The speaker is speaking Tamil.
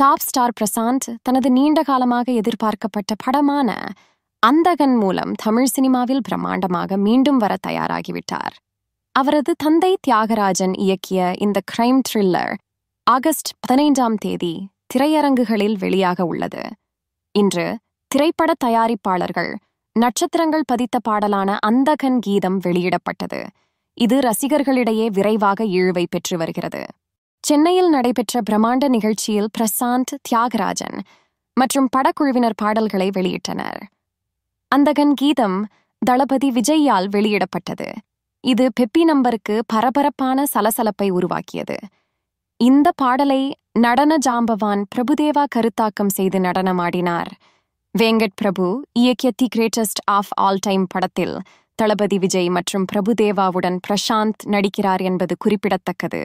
டாப் ஸ்டார் பிரசாந்த் தனது நீண்ட காலமாக எதிர்பார்க்கப்பட்ட படமான அந்தகன் மூலம் தமிழ் சினிமாவில் பிரம்மாண்டமாக மீண்டும் வர தயாராகிவிட்டார் அவரது தந்தை தியாகராஜன் இயக்கிய இந்த கிரைம் த்ரில்லர் ஆகஸ்ட் பதினைந்தாம் தேதி திரையரங்குகளில் வெளியாக உள்ளது இன்று திரைப்பட தயாரிப்பாளர்கள் நட்சத்திரங்கள் பதித்த பாடலான அந்தகன் கீதம் வெளியிடப்பட்டது இது ரசிகர்களிடையே விரைவாக இழுவை பெற்று வருகிறது சென்னையில் நடைபெற்ற பிரமாண்ட நிகழ்ச்சியில் பிரசாந்த் தியாகராஜன் மற்றும் படக்குழுவினர் பாடல்களை வெளியிட்டனர் அந்தகன் கீதம் தளபதி விஜய்யால் வெளியிடப்பட்டது இது பெப்பி நம்பருக்கு பரபரப்பான சலசலப்பை உருவாக்கியது இந்த பாடலை நடன ஜாம்பவான் பிரபுதேவா கருத்தாக்கம் செய்து நடனமாடினார் வேங்கட் பிரபு இயக்கிய the greatest of all time படத்தில் தளபதி விஜய் மற்றும் பிரபுதேவாவுடன் பிரசாந்த் நடிக்கிறார் என்பது குறிப்பிடத்தக்கது